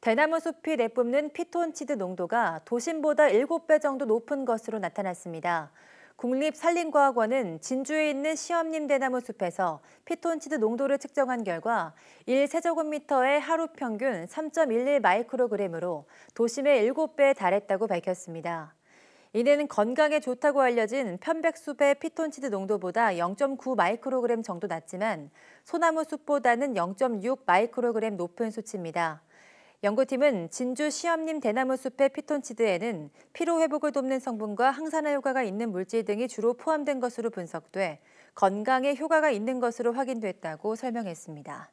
대나무 숲이 내뿜는 피톤치드 농도가 도심보다 7배 정도 높은 것으로 나타났습니다. 국립산림과학원은 진주에 있는 시험님 대나무 숲에서 피톤치드 농도를 측정한 결과 1세제곱미터에 하루 평균 3.11 마이크로그램으로 도심의 7배에 달했다고 밝혔습니다. 이는 건강에 좋다고 알려진 편백숲의 피톤치드 농도보다 0.9 마이크로그램 정도 낮지만 소나무 숲보다는 0.6 마이크로그램 높은 수치입니다. 연구팀은 진주 시험림 대나무 숲의 피톤치드에는 피로 회복을 돕는 성분과 항산화 효과가 있는 물질 등이 주로 포함된 것으로 분석돼 건강에 효과가 있는 것으로 확인됐다고 설명했습니다.